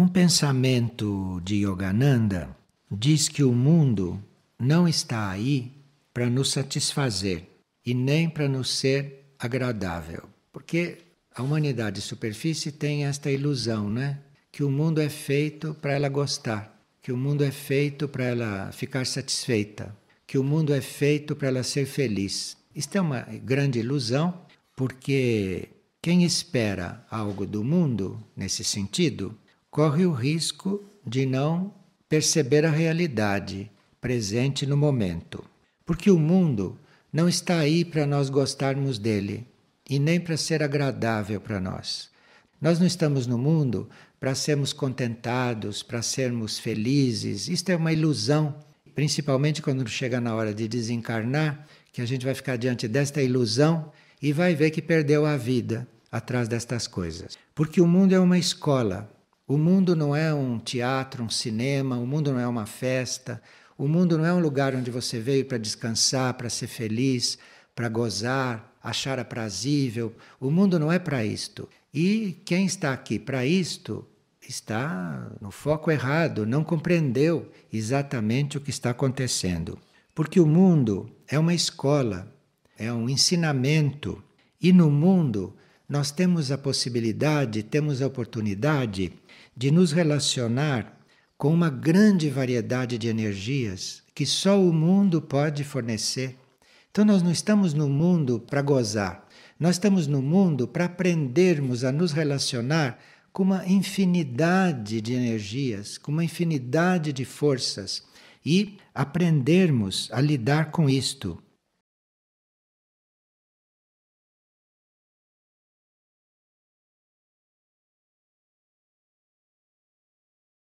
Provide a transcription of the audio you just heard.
Um pensamento de Yogananda diz que o mundo não está aí para nos satisfazer e nem para nos ser agradável, porque a humanidade superfície tem esta ilusão, né? Que o mundo é feito para ela gostar, que o mundo é feito para ela ficar satisfeita, que o mundo é feito para ela ser feliz. Isto é uma grande ilusão, porque quem espera algo do mundo nesse sentido corre o risco de não perceber a realidade presente no momento. Porque o mundo não está aí para nós gostarmos dele e nem para ser agradável para nós. Nós não estamos no mundo para sermos contentados, para sermos felizes. Isto é uma ilusão, principalmente quando chega na hora de desencarnar, que a gente vai ficar diante desta ilusão e vai ver que perdeu a vida atrás destas coisas. Porque o mundo é uma escola o mundo não é um teatro, um cinema, o mundo não é uma festa, o mundo não é um lugar onde você veio para descansar, para ser feliz, para gozar, achar aprazível. O mundo não é para isto. E quem está aqui para isto está no foco errado, não compreendeu exatamente o que está acontecendo. Porque o mundo é uma escola, é um ensinamento. E no mundo nós temos a possibilidade, temos a oportunidade de nos relacionar com uma grande variedade de energias que só o mundo pode fornecer. Então, nós não estamos no mundo para gozar, nós estamos no mundo para aprendermos a nos relacionar com uma infinidade de energias, com uma infinidade de forças e aprendermos a lidar com isto.